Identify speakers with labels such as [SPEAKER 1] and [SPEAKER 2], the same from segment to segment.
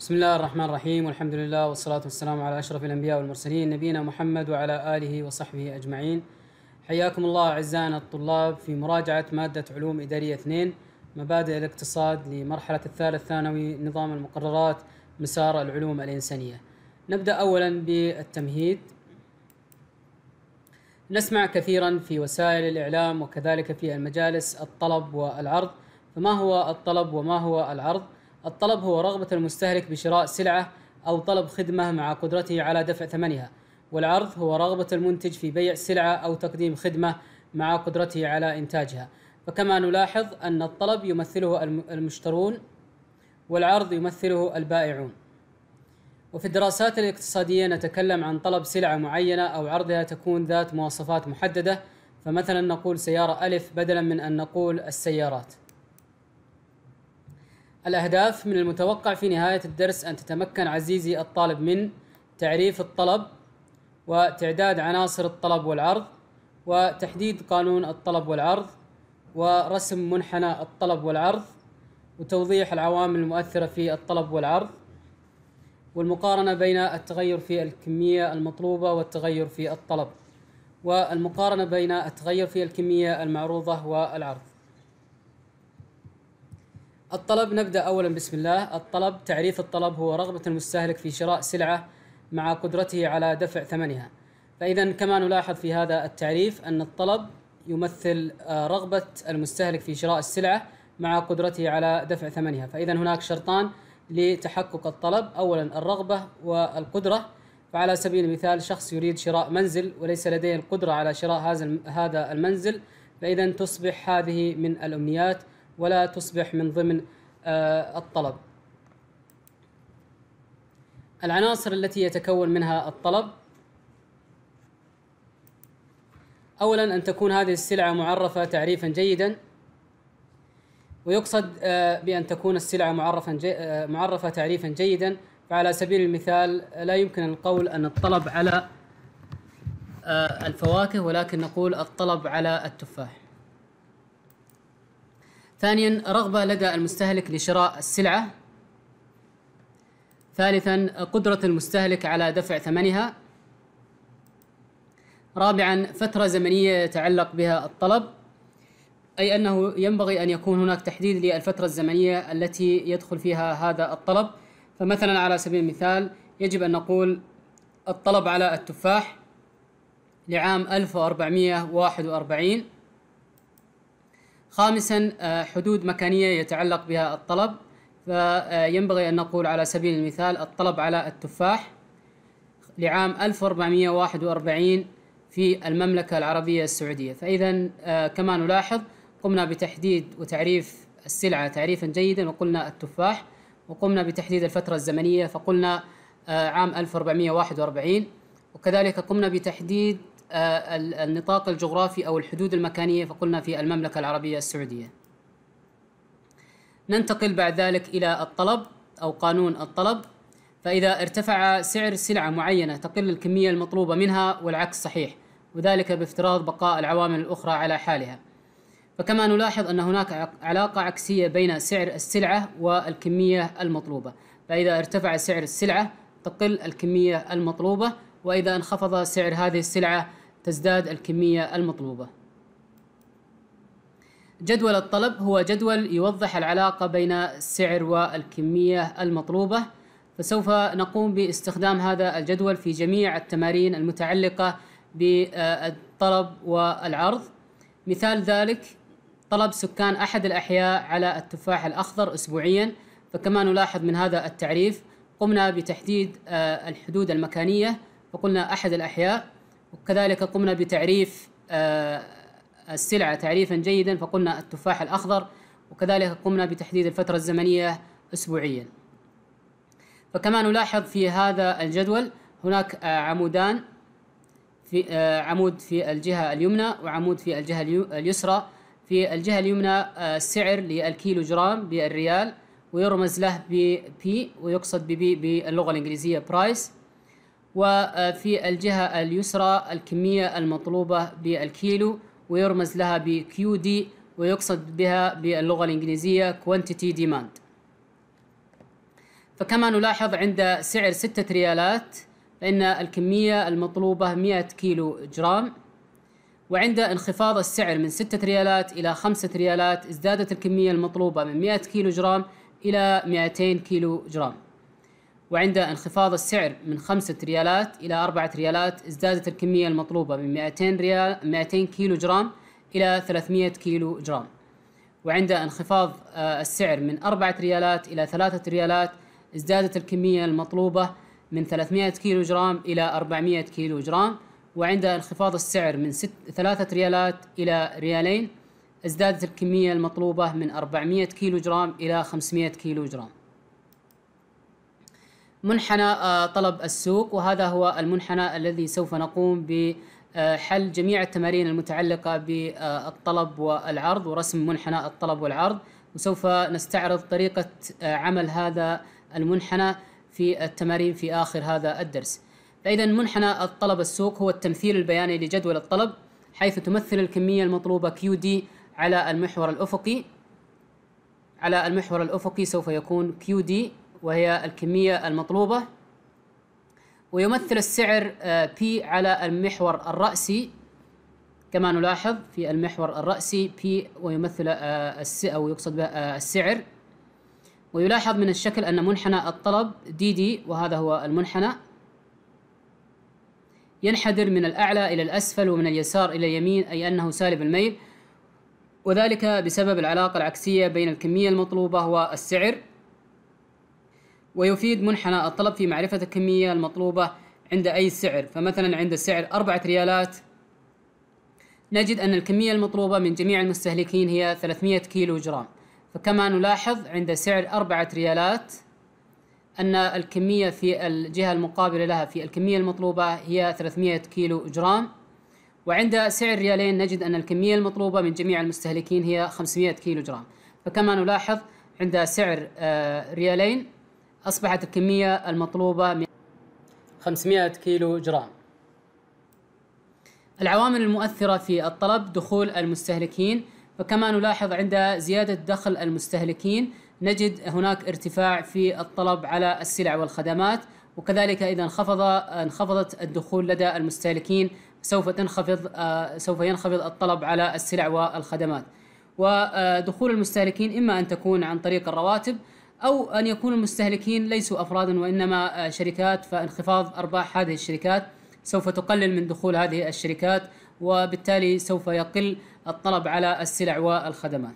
[SPEAKER 1] بسم الله الرحمن الرحيم والحمد لله والصلاة والسلام على أشرف الأنبياء والمرسلين نبينا محمد وعلى آله وصحبه أجمعين حياكم الله أعزائنا الطلاب في مراجعة مادة علوم إدارية 2 مبادئ الاقتصاد لمرحلة الثالث ثانوي نظام المقررات مسار العلوم الإنسانية نبدأ أولا بالتمهيد نسمع كثيرا في وسائل الإعلام وكذلك في المجالس الطلب والعرض فما هو الطلب وما هو العرض؟ الطلب هو رغبة المستهلك بشراء سلعة أو طلب خدمة مع قدرته على دفع ثمنها والعرض هو رغبة المنتج في بيع سلعة أو تقديم خدمة مع قدرته على إنتاجها فكما نلاحظ أن الطلب يمثله المشترون والعرض يمثله البائعون وفي الدراسات الاقتصادية نتكلم عن طلب سلعة معينة أو عرضها تكون ذات مواصفات محددة فمثلا نقول سيارة ألف بدلا من أن نقول السيارات الأهداف من المتوقع في نهاية الدرس أن تتمكن عزيزي الطالب من تعريف الطلب وتعداد عناصر الطلب والعرض وتحديد قانون الطلب والعرض ورسم منحنى الطلب والعرض وتوضيح العوامل المؤثرة في الطلب والعرض والمقارنة بين التغير في الكمية المطلوبة والتغير في الطلب والمقارنة بين التغير في الكمية المعروضة والعرض الطلب نبدأ أولا بسم الله الطلب تعريف الطلب هو رغبة المستهلك في شراء سلعة مع قدرته على دفع ثمنها فإذا كما نلاحظ في هذا التعريف أن الطلب يمثل آه، رغبة المستهلك في شراء السلعة مع قدرته على دفع ثمنها فإذا هناك شرطان لتحقق الطلب أولا الرغبة والقدرة فعلى سبيل المثال شخص يريد شراء منزل وليس لديه القدرة على شراء هذا المنزل فإذا تصبح هذه من الأمنيات ولا تصبح من ضمن آه، الطلب العناصر التي يتكون منها الطلب أولا أن تكون هذه السلعة معرفة تعريفا جيدا ويقصد آه، بأن تكون السلعة معرفا آه، معرفة تعريفا جيدا فعلى سبيل المثال لا يمكن القول أن الطلب على الفواكه ولكن نقول الطلب على التفاح ثانيا رغبة لدى المستهلك لشراء السلعة ثالثا قدرة المستهلك على دفع ثمنها رابعا فترة زمنية يتعلق بها الطلب أي أنه ينبغي أن يكون هناك تحديد للفترة الزمنية التي يدخل فيها هذا الطلب فمثلا على سبيل المثال يجب أن نقول الطلب على التفاح لعام 1441 خامسا آه، حدود مكانية يتعلق بها الطلب فينبغي أن نقول على سبيل المثال الطلب على التفاح لعام 1441 في المملكة العربية السعودية فإذا آه، كما نلاحظ قمنا بتحديد وتعريف السلعة تعريفا جيدا وقلنا التفاح وقمنا بتحديد الفترة الزمنية فقلنا آه، عام 1441 وكذلك قمنا بتحديد آه، النطاق الجغرافي أو الحدود المكانية فقلنا في المملكة العربية السعودية ننتقل بعد ذلك إلى الطلب أو قانون الطلب فإذا ارتفع سعر سلعة معينة تقل الكمية المطلوبة منها والعكس صحيح وذلك بافتراض بقاء العوامل الأخرى على حالها فكما نلاحظ أن هناك علاقة عكسية بين سعر السلعة والكمية المطلوبة فإذا ارتفع سعر السلعة تقل الكمية المطلوبة وإذا انخفض سعر هذه السلعة تزداد الكمية المطلوبة جدول الطلب هو جدول يوضح العلاقة بين السعر والكمية المطلوبة فسوف نقوم باستخدام هذا الجدول في جميع التمارين المتعلقة بالطلب والعرض مثال ذلك طلب سكان أحد الأحياء على التفاح الأخضر أسبوعيا فكما نلاحظ من هذا التعريف قمنا بتحديد آه، الحدود المكانية فقلنا أحد الأحياء وكذلك قمنا بتعريف آه، السلعة تعريفا جيدا فقلنا التفاح الأخضر وكذلك قمنا بتحديد الفترة الزمنية أسبوعيا فكما نلاحظ في هذا الجدول هناك آه، عمودان في آه، عمود في الجهة اليمنى وعمود في الجهة اليسرى في الجهة اليمنى السعر للكيلو جرام بالريال ويرمز له ب بي ويقصد ببي باللغة الإنجليزية برايس وفي الجهة اليسرى الكمية المطلوبة بالكيلو ويرمز لها بـ QD ويقصد بها باللغة الإنجليزية quantity demand فكما نلاحظ عند سعر ستة ريالات فإن الكمية المطلوبة 100 كيلو جرام وعند انخفاض السعر من ستة ريالات إلى خمسة ريالات ازدادت الكمية المطلوبة من 100 كيلو جرام إلى 200 كيلو جرام وعند انخفاض السعر من خمسة ريالات إلى أربعة ريالات ازدادت الكمية المطلوبة من 200 ريال 200 كيلو جرام إلى 300 كيلو جرام وعند انخفاض آه، السعر من أربعة ريالات إلى ثلاثة ريالات ازدادت الكمية المطلوبة من 300 كيلو جرام إلى 400 كيلو جرام وعند انخفاض السعر من ست ثلاثة ريالات إلى ريالين ازدادت الكمية المطلوبة من 400 كيلو جرام إلى 500 كيلو جرام منحنى آه، طلب السوق وهذا هو المنحنى الذي سوف نقوم بحل آه، جميع التمارين المتعلقة بالطلب آه، والعرض ورسم منحنى الطلب والعرض وسوف نستعرض طريقة عمل هذا المنحنى في التمارين في آخر هذا الدرس فإذا منحنى الطلب السوق هو التمثيل البياني لجدول الطلب حيث تمثل الكمية المطلوبة QD على المحور الأفقي على المحور الأفقي سوف يكون QD وهي الكمية المطلوبة ويمثل السعر آه، P على المحور الرأسي كما نلاحظ في المحور الرأسي P ويمثل آه، أو يقصد به آه، السعر ويلاحظ من الشكل أن منحنى الطلب DD وهذا هو المنحنى ينحدر من الأعلى إلى الأسفل ومن اليسار إلى اليمين أي أنه سالب الميل وذلك بسبب العلاقة العكسية بين الكمية المطلوبة والسعر ويفيد منحنى الطلب في معرفة الكمية المطلوبة عند أي سعر فمثلا عند سعر أربعة ريالات نجد أن الكمية المطلوبة من جميع المستهلكين هي 300 كيلو جرام فكما نلاحظ عند سعر أربعة ريالات أن الكمية في الجهة المقابلة لها في الكمية المطلوبة هي 300 كيلو جرام وعند سعر ريالين نجد أن الكمية المطلوبة من جميع المستهلكين هي 500 كيلو جرام فكما نلاحظ عند سعر آه، ريالين أصبحت الكمية المطلوبة 500 كيلو جرام العوامل المؤثرة في الطلب دخول المستهلكين فكما نلاحظ عند زيادة دخل المستهلكين نجد هناك ارتفاع في الطلب على السلع والخدمات وكذلك إذا انخفض انخفضت الدخول لدى المستهلكين سوف تنخفض آه، سوف ينخفض الطلب على السلع والخدمات ودخول المستهلكين إما أن تكون عن طريق الرواتب أو أن يكون المستهلكين ليسوا أفرادا وإنما آه، شركات فانخفاض أرباح هذه الشركات سوف تقلل من دخول هذه الشركات وبالتالي سوف يقل الطلب على السلع والخدمات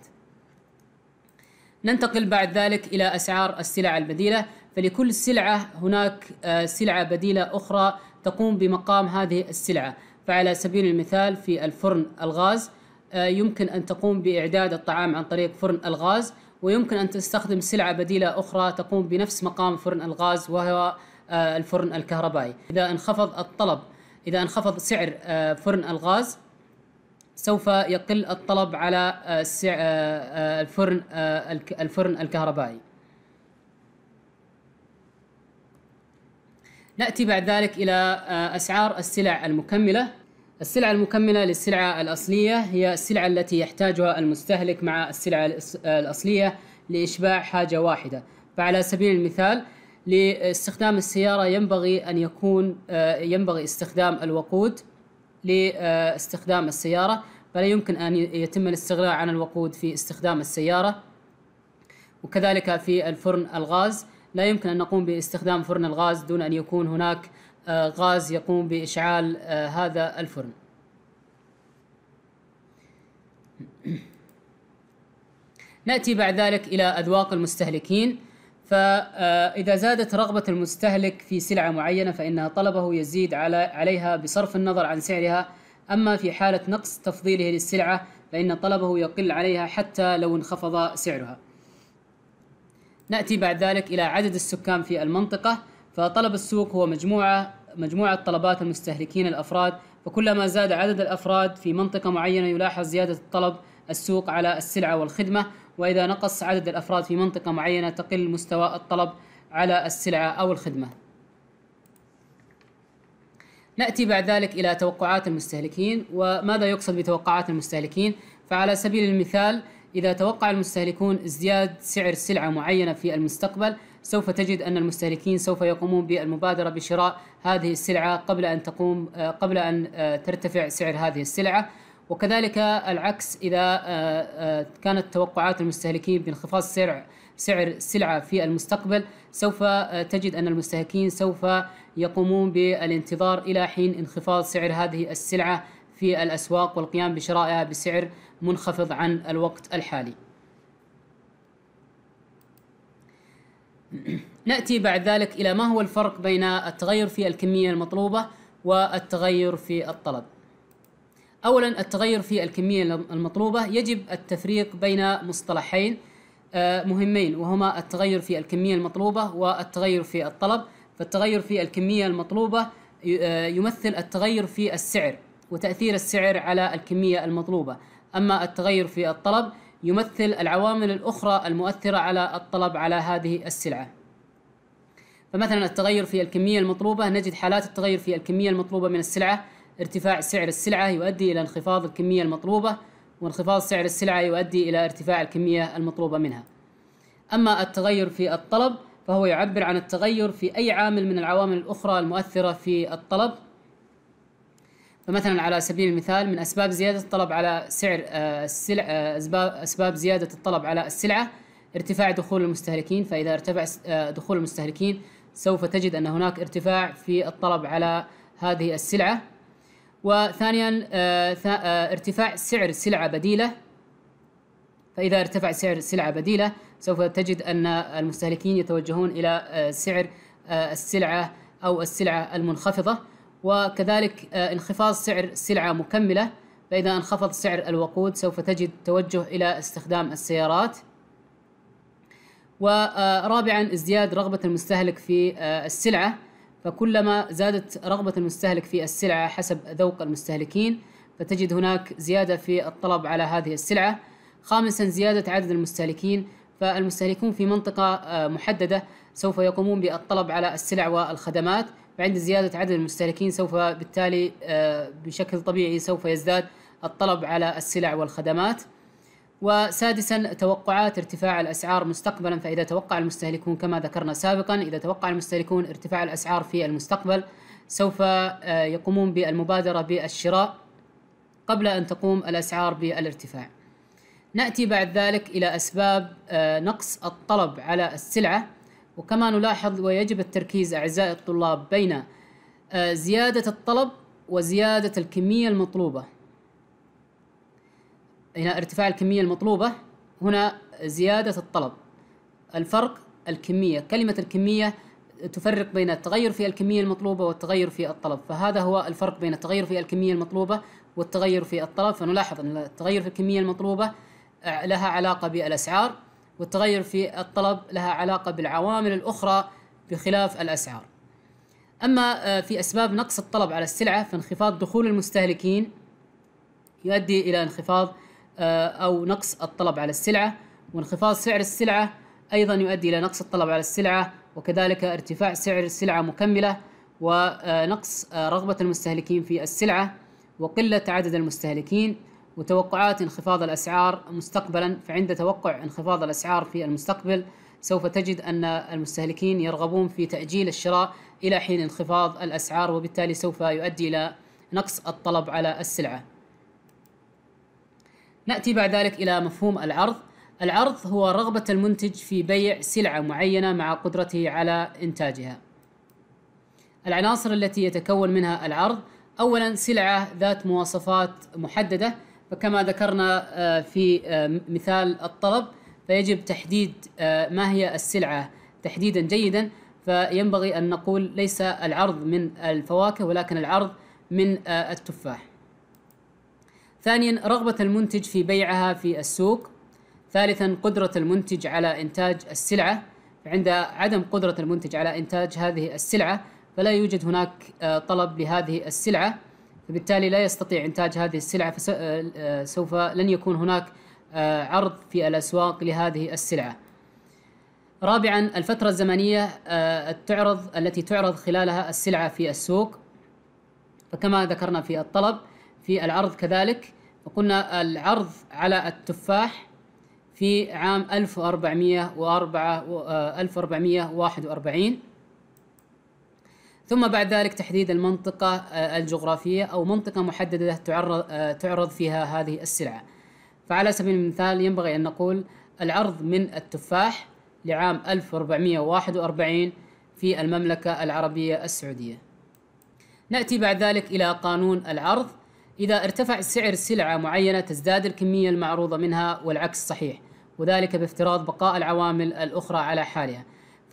[SPEAKER 1] ننتقل بعد ذلك إلى أسعار السلع البديلة فلكل سلعة هناك آه، سلعة بديلة أخرى تقوم بمقام هذه السلعة فعلى سبيل المثال في الفرن الغاز آه، يمكن أن تقوم بإعداد الطعام عن طريق فرن الغاز ويمكن أن تستخدم سلعة بديلة أخرى تقوم بنفس مقام فرن الغاز وهو آه، الفرن الكهربائي إذا انخفض الطلب إذا انخفض سعر آه، فرن الغاز سوف يقل الطلب على آه، الفرن الفرن الكهربائي نأتي بعد ذلك إلى أسعار السلع المكملة السلعة المكملة للسلعة الأصلية هي السلعة التي يحتاجها المستهلك مع السلعة الأصلية لإشباع حاجة واحدة فعلى سبيل المثال لاستخدام السيارة ينبغي أن يكون آه، ينبغي استخدام الوقود لاستخدام آه، السيارة فلا يمكن أن يتم الاستغناء عن الوقود في استخدام السيارة وكذلك في الفرن الغاز لا يمكن أن نقوم باستخدام فرن الغاز دون أن يكون هناك آه، غاز يقوم بإشعال آه، هذا الفرن نأتي بعد ذلك إلى أذواق المستهلكين فإذا زادت رغبة المستهلك في سلعة معينة فإن طلبه يزيد عليها بصرف النظر عن سعرها أما في حالة نقص تفضيله للسلعة فإن طلبه يقل عليها حتى لو انخفض سعرها نأتي بعد ذلك إلى عدد السكان في المنطقة فطلب السوق هو مجموعة مجموعة طلبات المستهلكين الأفراد فكلما زاد عدد الأفراد في منطقة معينة يلاحظ زيادة الطلب السوق على السلعة والخدمة وإذا نقص عدد الأفراد في منطقة معينة تقل مستوى الطلب على السلعة أو الخدمة نأتي بعد ذلك إلى توقعات المستهلكين وماذا يقصد بتوقعات المستهلكين فعلى سبيل المثال إذا توقع المستهلكون ازدياد سعر سلعة معينة في المستقبل سوف تجد أن المستهلكين سوف يقومون بالمبادرة بشراء هذه السلعة قبل أن تقوم آه، قبل أن آه، ترتفع سعر هذه السلعة وكذلك العكس إذا آه، كانت توقعات المستهلكين بانخفاض سعر سعر السلعة في المستقبل سوف تجد أن المستهلكين سوف يقومون بالانتظار إلى حين انخفاض سعر هذه السلعة في الأسواق والقيام بشرائها بسعر منخفض عن الوقت الحالي ناتي بعد ذلك الى ما هو الفرق بين التغير في الكميه المطلوبه والتغير في الطلب. اولا التغير في الكميه المطلوبه يجب التفريق بين مصطلحين آه، مهمين وهما التغير في الكميه المطلوبه والتغير في الطلب، فالتغير في الكميه المطلوبه آه، يمثل التغير في السعر وتاثير السعر على الكميه المطلوبه، اما التغير في الطلب يمثل العوامل الأخرى المؤثرة على الطلب على هذه السلعة فمثلا التغير في الكمية المطلوبة نجد حالات التغير في الكمية المطلوبة من السلعة ارتفاع سعر السلعة يؤدي إلى انخفاض الكمية المطلوبة وانخفاض سعر السلعة يؤدي إلى ارتفاع الكمية المطلوبة منها أما التغير في الطلب فهو يعبر عن التغير في أي عامل من العوامل الأخرى المؤثرة في الطلب فمثلا على سبيل المثال من أسباب زيادة الطلب على سعر آه، السلع آه، أسباب زيادة الطلب على السلعة ارتفاع دخول المستهلكين فإذا ارتفع آه، دخول المستهلكين سوف تجد أن هناك ارتفاع في الطلب على هذه السلعة وثانيا ارتفاع سعر سلعة بديلة فإذا ارتفع سعر سلعة بديلة سوف تجد أن المستهلكين يتوجهون إلى سعر السلعة أو السلعة المنخفضة وكذلك آه، انخفاض سعر سلعة مكملة فإذا انخفض سعر الوقود سوف تجد توجه إلى استخدام السيارات ورابعا آه، ازدياد رغبة المستهلك في آه، السلعة فكلما زادت رغبة المستهلك في السلعة حسب ذوق المستهلكين فتجد هناك زيادة في الطلب على هذه السلعة خامسا زيادة عدد المستهلكين فالمستهلكون في منطقة محددة سوف يقومون بالطلب على السلع والخدمات وعند زيادة عدد المستهلكين سوف بالتالي آه، بشكل طبيعي سوف يزداد الطلب على السلع والخدمات وسادسا توقعات ارتفاع الأسعار مستقبلا فإذا توقع المستهلكون كما ذكرنا سابقا إذا توقع المستهلكون ارتفاع الأسعار في المستقبل سوف آه، يقومون بالمبادرة بالشراء قبل أن تقوم الأسعار بالارتفاع نأتي بعد ذلك إلى أسباب آه، نقص الطلب على السلعة وكما نلاحظ ويجب التركيز أعزائي الطلاب بين آه، زيادة الطلب وزيادة الكمية المطلوبة هنا ارتفاع الكمية المطلوبة هنا زيادة الطلب الفرق الكمية كلمة الكمية تفرق بين التغير في الكمية المطلوبة والتغير في الطلب فهذا هو الفرق بين التغير في الكمية المطلوبة والتغير في الطلب فنلاحظ أن التغير في الكمية المطلوبة آه، لها علاقة بالأسعار والتغير في الطلب لها علاقة بالعوامل الأخرى بخلاف الأسعار أما آه، في أسباب نقص الطلب على السلعة فانخفاض دخول المستهلكين يؤدي إلى انخفاض آه، أو نقص الطلب على السلعة وانخفاض سعر السلعة أيضا يؤدي إلى نقص الطلب على السلعة وكذلك ارتفاع سعر السلعة مكملة ونقص آه، رغبة المستهلكين في السلعة وقلة عدد المستهلكين وتوقعات انخفاض الأسعار مستقبلا فعند توقع انخفاض الأسعار في المستقبل سوف تجد أن المستهلكين يرغبون في تأجيل الشراء إلى حين انخفاض الأسعار وبالتالي سوف يؤدي إلى نقص الطلب على السلعة نأتي بعد ذلك إلى مفهوم العرض العرض هو رغبة المنتج في بيع سلعة معينة مع قدرته على إنتاجها العناصر التي يتكون منها العرض أولا سلعة ذات مواصفات محددة فكما ذكرنا آه، في آه، مثال الطلب فيجب تحديد آه، ما هي السلعة تحديدا جيدا فينبغي أن نقول ليس العرض من الفواكه ولكن العرض من التفاح ثانيا رغبة المنتج في بيعها في السوق ثالثا قدرة المنتج على إنتاج السلعة عند عدم قدرة المنتج على إنتاج هذه السلعة فلا يوجد هناك طلب لهذه السلعة فبالتالي لا يستطيع إنتاج هذه السلعة فسوف آه، آه، لن يكون هناك آه، عرض في الأسواق لهذه السلعة رابعا الفترة الزمنية تعرض التي تعرض خلالها السلعة في السوق فكما ذكرنا في الطلب في العرض كذلك وقلنا العرض على التفاح في عام 1404 1441 ثم بعد ذلك تحديد المنطقة آه، الجغرافية أو منطقة محددة تعرض, آه، تعرض فيها هذه السلعة فعلى سبيل المثال ينبغي أن نقول العرض من التفاح لعام 1441 في المملكة العربية السعودية نأتي بعد ذلك إلى قانون العرض إذا ارتفع سعر سلعة معينة تزداد الكمية المعروضة منها والعكس صحيح وذلك بافتراض بقاء العوامل الأخرى على حالها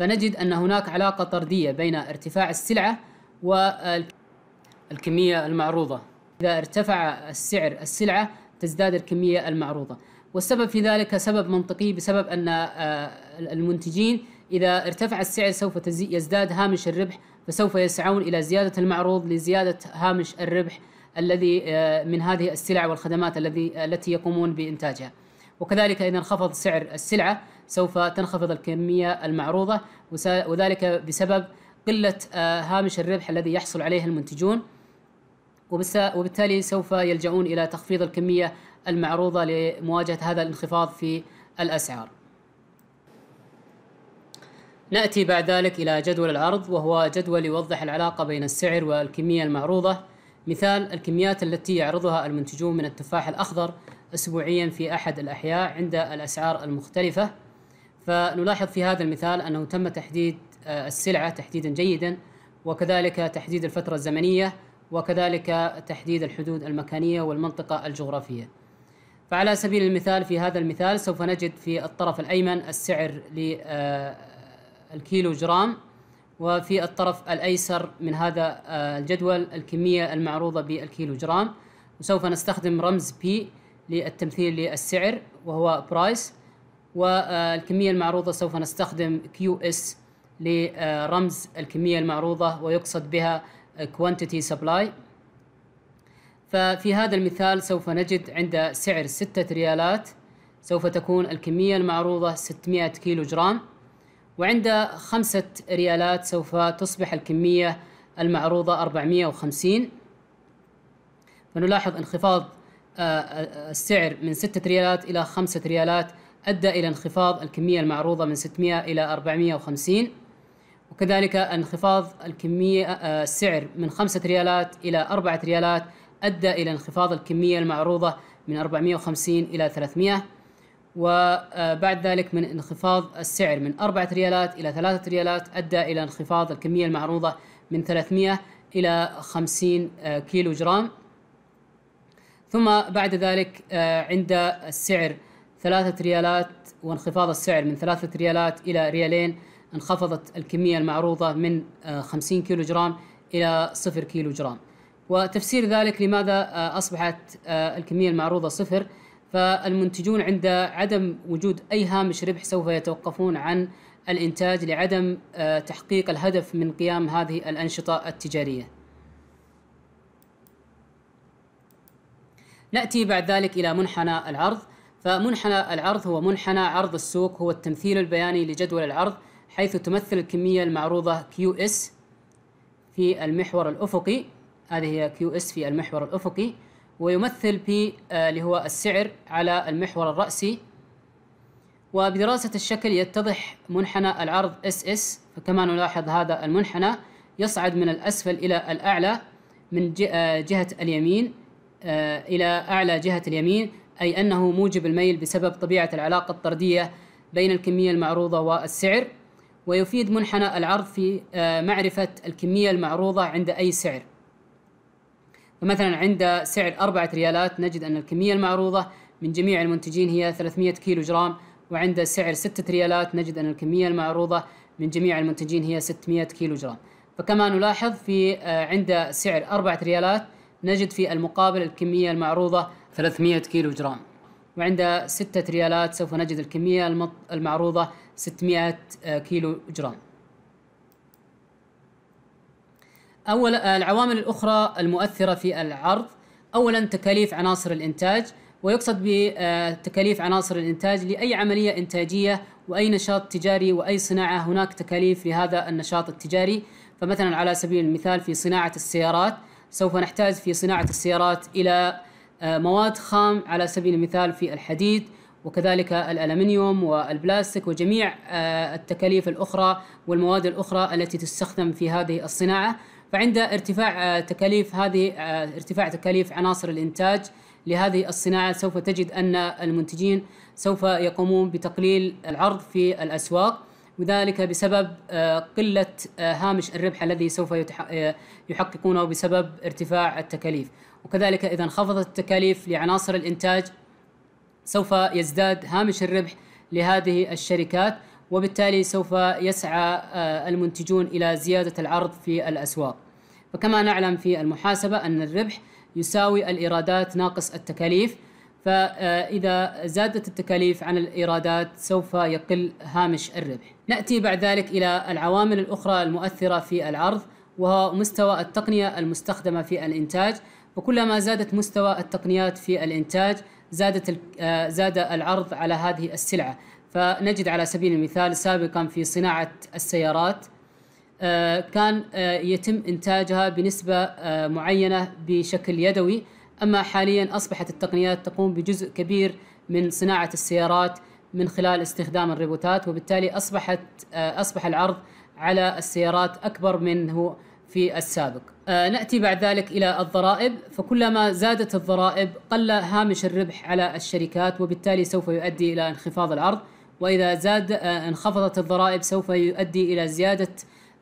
[SPEAKER 1] فنجد أن هناك علاقة طردية بين ارتفاع السلعة والكمية المعروضة إذا ارتفع السعر السلعة تزداد الكمية المعروضة والسبب في ذلك سبب منطقي بسبب أن آه، المنتجين إذا ارتفع السعر سوف يزداد هامش الربح فسوف يسعون إلى زيادة المعروض لزيادة هامش الربح الذي آه، من هذه السلع والخدمات الذي التي يقومون بإنتاجها وكذلك إذا انخفض سعر السلعة سوف تنخفض الكمية المعروضة وذلك بسبب قلة آه، هامش الربح الذي يحصل عليه المنتجون وبالتالي سوف يلجؤون إلى تخفيض الكمية المعروضة لمواجهة هذا الانخفاض في الأسعار نأتي بعد ذلك إلى جدول العرض وهو جدول يوضح العلاقة بين السعر والكمية المعروضة مثال الكميات التي يعرضها المنتجون من التفاح الأخضر أسبوعيا في أحد الأحياء عند الأسعار المختلفة فنلاحظ في هذا المثال أنه تم تحديد آه، السلعة تحديدا جيدا وكذلك تحديد الفترة الزمنية وكذلك تحديد الحدود المكانية والمنطقة الجغرافية فعلى سبيل المثال في هذا المثال سوف نجد في الطرف الأيمن السعر للكيلو آه، جرام وفي الطرف الأيسر من هذا آه، الجدول الكمية المعروضة بالكيلو جرام وسوف نستخدم رمز P للتمثيل للسعر وهو برايس والكمية المعروضة سوف نستخدم QS لرمز الكمية المعروضة ويقصد بها quantity supply ففي هذا المثال سوف نجد عند سعر 6 ريالات سوف تكون الكمية المعروضة 600 كيلو جرام وعند 5 ريالات سوف تصبح الكمية المعروضة 450 فنلاحظ انخفاض آه، آه، السعر من 6 ريالات إلى 5 ريالات أدى إلى انخفاض الكمية المعروضة من 600 إلى 450 وكذلك انخفاض الكمية آه، السعر من 5 ريالات إلى 4 ريالات أدى إلى انخفاض الكمية المعروضة من 450 إلى 300 وبعد آه، ذلك من انخفاض السعر من 4 ريالات إلى 3 ريالات أدى إلى انخفاض الكمية المعروضة من 300 إلى 50 آه، كيلو جرام ثم بعد ذلك عند السعر ثلاثة ريالات وانخفاض السعر من ثلاثة ريالات إلى ريالين انخفضت الكمية المعروضة من 50 آه، كيلو جرام إلى صفر كيلو جرام وتفسير ذلك لماذا آه، أصبحت آه، الكمية المعروضة صفر فالمنتجون عند عدم وجود أي هامش ربح سوف يتوقفون عن الإنتاج لعدم تحقيق الهدف من قيام هذه الأنشطة التجارية نأتي بعد ذلك إلى منحنى العرض فمنحنى العرض هو منحنى عرض السوق هو التمثيل البياني لجدول العرض حيث تمثل الكمية المعروضة QS في المحور الأفقي هذه هي QS في المحور الأفقي ويمثل P آه، اللي هو السعر على المحور الرأسي وبدراسة الشكل يتضح منحنى العرض SS فكما نلاحظ هذا المنحنى يصعد من الأسفل إلى الأعلى من آه، جهة اليمين آه، إلى أعلى جهة اليمين أي أنه موجب الميل بسبب طبيعة العلاقة الطردية بين الكمية المعروضة والسعر ويفيد منحنى العرض في آه، معرفة الكمية المعروضة عند أي سعر فمثلا عند سعر أربعة ريالات نجد أن الكمية المعروضة من جميع المنتجين هي 300 كيلو جرام وعند سعر ستة ريالات نجد أن الكمية المعروضة من جميع المنتجين هي 600 كيلو جرام فكما نلاحظ في آه، عند سعر أربعة ريالات نجد في المقابل الكمية المعروضة 300 كيلو جرام وعند 6 ريالات سوف نجد الكمية المعروضة 600 آه، كيلو جرام أول آه، العوامل الأخرى المؤثرة في العرض أولا تكاليف عناصر الإنتاج ويقصد بتكاليف آه، عناصر الإنتاج لأي عملية إنتاجية وأي نشاط تجاري وأي صناعة هناك تكاليف لهذا النشاط التجاري فمثلا على سبيل المثال في صناعة السيارات سوف نحتاج في صناعة السيارات إلى آه، مواد خام على سبيل المثال في الحديد وكذلك الألمنيوم والبلاستيك وجميع آه، التكاليف الأخرى والمواد الأخرى التي تستخدم في هذه الصناعة فعند ارتفاع آه، تكاليف هذه ارتفاع تكاليف عناصر الإنتاج لهذه الصناعة سوف تجد أن المنتجين سوف يقومون بتقليل العرض في الأسواق وذلك بسبب آه، قلة آه، هامش الربح الذي سوف آه، يحققونه بسبب ارتفاع التكاليف وكذلك إذا انخفضت التكاليف لعناصر الإنتاج سوف يزداد هامش الربح لهذه الشركات وبالتالي سوف يسعى المنتجون إلى زيادة العرض في الأسواق فكما نعلم في المحاسبة أن الربح يساوي الإيرادات ناقص التكاليف فإذا زادت التكاليف عن الإيرادات سوف يقل هامش الربح. نأتي بعد ذلك إلى العوامل الأخرى المؤثرة في العرض وهو مستوى التقنية المستخدمة في الإنتاج وكلما زادت مستوى التقنيات في الإنتاج زادت آه، زاد العرض على هذه السلعة فنجد على سبيل المثال سابقا في صناعة السيارات آه، كان آه، يتم إنتاجها بنسبة معينة بشكل يدوي أما حاليا أصبحت التقنيات تقوم بجزء كبير من صناعة السيارات من خلال استخدام الروبوتات وبالتالي أصبحت آه، أصبح العرض على السيارات أكبر منه في السابق آه، نأتي بعد ذلك إلى الضرائب فكلما زادت الضرائب قل هامش الربح على الشركات وبالتالي سوف يؤدي إلى انخفاض العرض وإذا زاد آه، انخفضت الضرائب سوف يؤدي إلى زيادة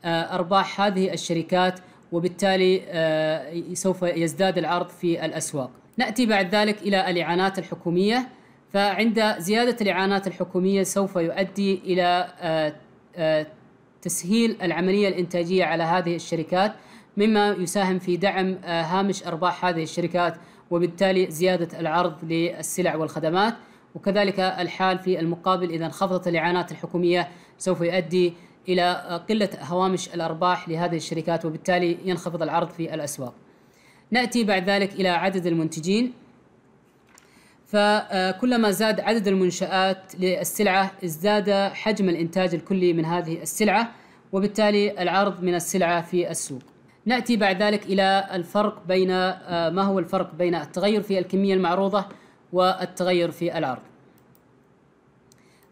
[SPEAKER 1] أرباح هذه الشركات وبالتالي آه، سوف يزداد العرض في الأسواق نأتي بعد ذلك إلى الإعانات الحكومية فعند زيادة الإعانات الحكومية سوف يؤدي إلى آه، آه، تسهيل العملية الإنتاجية على هذه الشركات مما يساهم في دعم هامش أرباح هذه الشركات وبالتالي زيادة العرض للسلع والخدمات وكذلك الحال في المقابل إذا انخفضت الإعانات الحكومية سوف يؤدي إلى قلة هوامش الأرباح لهذه الشركات وبالتالي ينخفض العرض في الأسواق نأتي بعد ذلك إلى عدد المنتجين فكلما زاد عدد المنشآت للسلعة ازداد حجم الإنتاج الكلي من هذه السلعة وبالتالي العرض من السلعة في السوق نأتي بعد ذلك إلى الفرق بين آه، ما هو الفرق بين التغير في الكمية المعروضة والتغير في العرض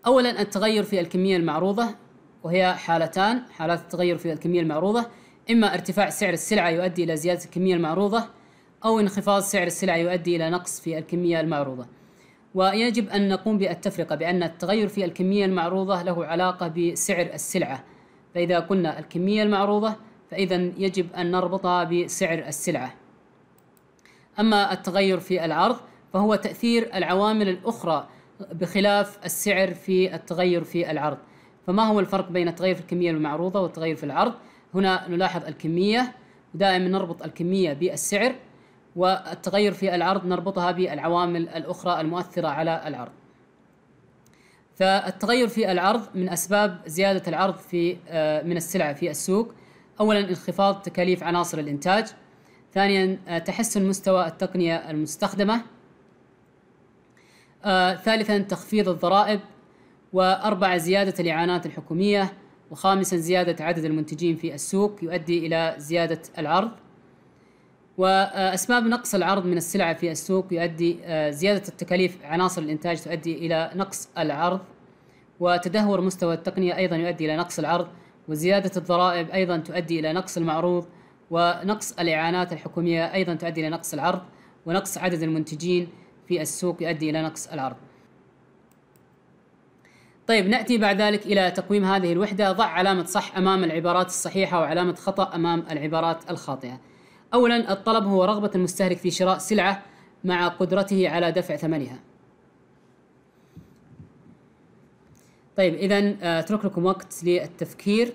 [SPEAKER 1] أولا التغير في الكمية المعروضة وهي حالتان حالات التغير في الكمية المعروضة إما ارتفاع سعر السلعة يؤدي إلى زيادة الكمية المعروضة أو انخفاض سعر السلعة يؤدي إلى نقص في الكمية المعروضة ويجب أن نقوم بالتفرقة بأن التغير في الكمية المعروضة له علاقة بسعر السلعة فإذا قلنا الكمية المعروضة فإذا يجب أن نربطها بسعر السلعة أما التغير في العرض فهو تأثير العوامل الأخرى بخلاف السعر في التغير في العرض فما هو الفرق بين التغير في الكمية المعروضة والتغير في العرض هنا نلاحظ الكمية دائما نربط الكمية بالسعر والتغير في العرض نربطها بالعوامل الأخرى المؤثرة على العرض فالتغير في العرض من أسباب زيادة العرض في آه، من السلع في السوق أولا انخفاض تكاليف عناصر الإنتاج ثانيا آه، تحسن مستوى التقنية المستخدمة آه، ثالثا تخفيض الضرائب وأربعة زيادة الإعانات الحكومية وخامسا زيادة عدد المنتجين في السوق يؤدي إلى زيادة العرض وأسباب نقص العرض من السلعة في السوق يؤدي آه، زيادة التكاليف عناصر الإنتاج تؤدي إلى نقص العرض وتدهور مستوى التقنية أيضا يؤدي إلى نقص العرض وزيادة الضرائب أيضا تؤدي إلى نقص المعروض ونقص الإعانات الحكومية أيضا تؤدي إلى نقص العرض ونقص عدد المنتجين في السوق يؤدي إلى نقص العرض طيب نأتي بعد ذلك إلى تقويم هذه الوحدة ضع علامة صح أمام العبارات الصحيحة وعلامة خطأ أمام العبارات الخاطئة أولا الطلب هو رغبة المستهلك في شراء سلعة مع قدرته على دفع ثمنها طيب إذا آه، أترك لكم وقت للتفكير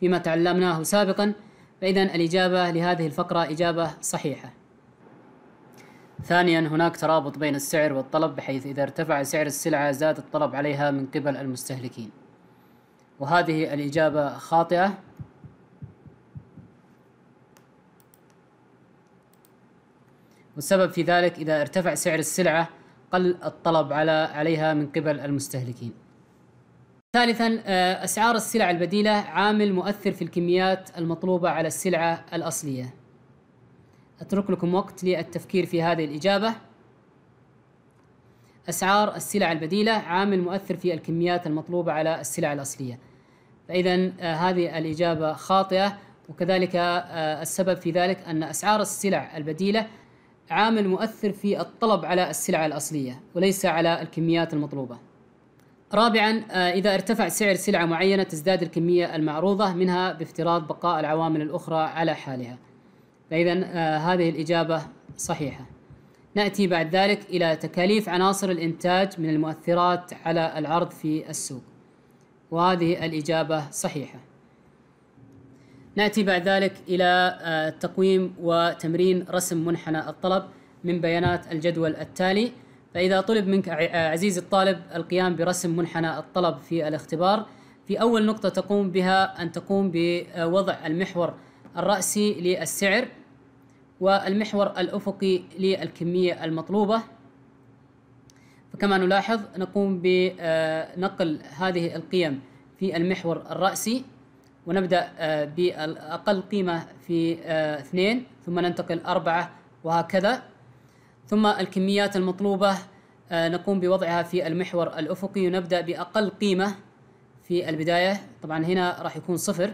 [SPEAKER 1] فيما تعلمناه سابقا فإذا الإجابة لهذه الفقرة إجابة صحيحة ثانيا هناك ترابط بين السعر والطلب بحيث إذا ارتفع سعر السلعة زاد الطلب عليها من قبل المستهلكين وهذه الإجابة خاطئة والسبب في ذلك إذا ارتفع سعر السلعة قل الطلب على عليها من قبل المستهلكين ثالثا آه، أسعار السلع البديلة عامل مؤثر في الكميات المطلوبة على السلعة الأصلية أترك لكم وقت للتفكير في هذه الإجابة أسعار السلع البديلة عامل مؤثر في الكميات المطلوبة على السلع الأصلية فإذا آه، هذه الإجابة خاطئة وكذلك آه، السبب في ذلك أن أسعار السلع البديلة عامل مؤثر في الطلب على السلع الأصلية وليس على الكميات المطلوبة رابعا آه، إذا ارتفع سعر سلعة معينة تزداد الكمية المعروضة منها بافتراض بقاء العوامل الأخرى على حالها فإذا آه، هذه الإجابة صحيحة نأتي بعد ذلك إلى تكاليف عناصر الإنتاج من المؤثرات على العرض في السوق وهذه الإجابة صحيحة نأتي بعد ذلك إلى آه، تقويم وتمرين رسم منحنى الطلب من بيانات الجدول التالي فإذا طلب منك آه، عزيز الطالب القيام برسم منحنى الطلب في الاختبار في أول نقطة تقوم بها أن تقوم بوضع المحور الرأسي للسعر والمحور الأفقي للكمية المطلوبة فكما نلاحظ نقوم بنقل هذه القيم في المحور الرأسي ونبدأ آه، بأقل قيمة في آه، اثنين ثم ننتقل أربعة وهكذا ثم الكميات المطلوبة آه، نقوم بوضعها في المحور الأفقي ونبدأ بأقل قيمة في البداية طبعا هنا راح يكون صفر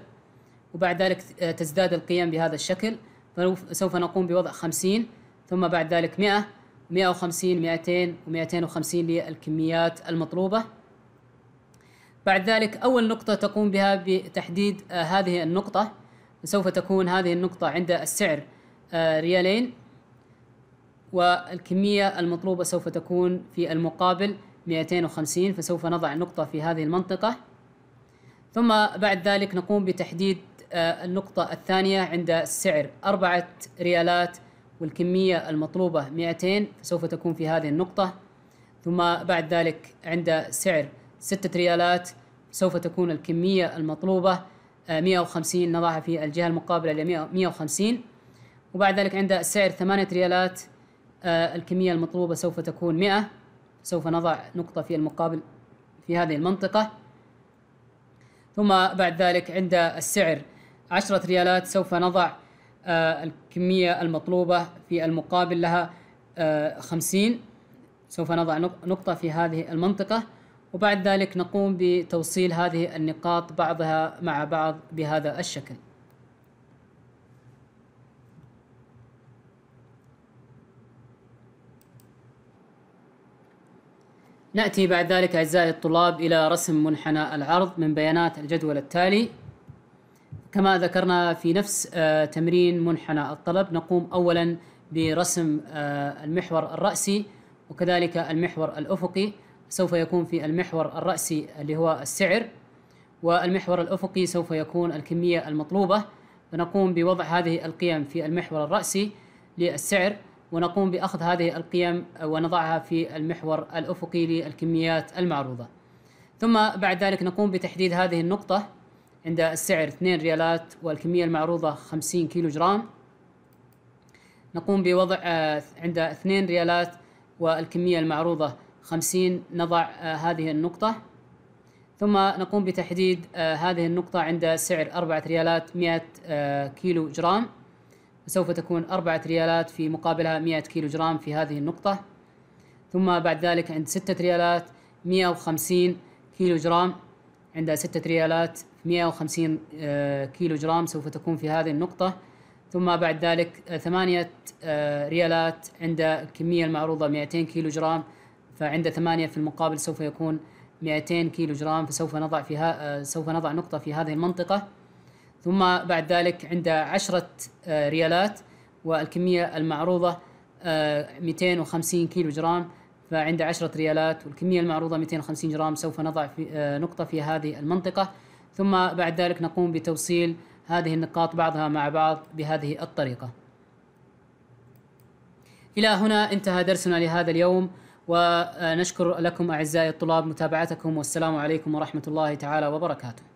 [SPEAKER 1] وبعد ذلك تزداد القيم بهذا الشكل سوف نقوم بوضع 50 ثم بعد ذلك 100 150 200 و250 للكميات المطلوبة بعد ذلك أول نقطة تقوم بها بتحديد آه، هذه النقطة سوف تكون هذه النقطة عند السعر آه، ريالين والكمية المطلوبة سوف تكون في المقابل 250 فسوف نضع نقطة في هذه المنطقة ثم بعد ذلك نقوم بتحديد آه، النقطة الثانية عند السعر أربعة ريالات والكمية المطلوبة 200 فسوف تكون في هذه النقطة ثم بعد ذلك عند سعر ستة ريالات سوف تكون الكمية المطلوبة 150 آه، نضعها في الجهة المقابلة ل 150 وبعد ذلك عند سعر ثمانية ريالات آه، الكمية المطلوبة سوف تكون 100 سوف نضع نقطة في المقابل في هذه المنطقة ثم بعد ذلك عند السعر عشرة ريالات سوف نضع آه، الكمية المطلوبة في المقابل لها آه، خمسين سوف نضع نقطة في هذه المنطقة وبعد ذلك نقوم بتوصيل هذه النقاط بعضها مع بعض بهذا الشكل نأتي بعد ذلك أعزائي الطلاب إلى رسم منحنى العرض من بيانات الجدول التالي كما ذكرنا في نفس آه، تمرين منحنى الطلب نقوم أولا برسم آه، المحور الرأسي وكذلك المحور الأفقي سوف يكون في المحور الرأسي اللي هو السعر والمحور الأفقي سوف يكون الكمية المطلوبة فنقوم بوضع هذه القيم في المحور الرأسي للسعر ونقوم بأخذ هذه القيم آه، ونضعها في المحور الأفقي للكميات المعروضة ثم بعد ذلك نقوم بتحديد هذه النقطة عند السعر 2 ريالات والكمية المعروضة 50 كيلو جرام نقوم بوضع آه، عند 2 ريالات والكمية المعروضة 50 نضع آه، هذه النقطة ثم نقوم بتحديد آه، هذه النقطة عند سعر 4 ريالات 100 كيلو جرام سوف تكون 4 ريالات في مقابلها 100 كيلو جرام في هذه النقطة ثم بعد ذلك عند 6 ريالات 150 كيلو جرام عند 6 ريالات 150 آه، كيلو جرام سوف تكون في هذه النقطة ثم بعد ذلك آه، ثمانية آه، ريالات عند الكمية المعروضة 200 كيلو جرام فعند ثمانية في المقابل سوف يكون 200 كيلو جرام فسوف نضع فيها سوف نضع نقطة في هذه المنطقة ثم بعد ذلك عند عشرة ريالات والكمية المعروضة 250 كيلو جرام فعند عشرة ريالات والكمية المعروضة 250 جرام سوف نضع في نقطة في هذه المنطقة ثم بعد ذلك نقوم بتوصيل هذه النقاط بعضها مع بعض بهذه الطريقة إلى هنا انتهى درسنا لهذا اليوم ونشكر لكم أعزائي الطلاب متابعتكم والسلام عليكم ورحمة الله تعالى وبركاته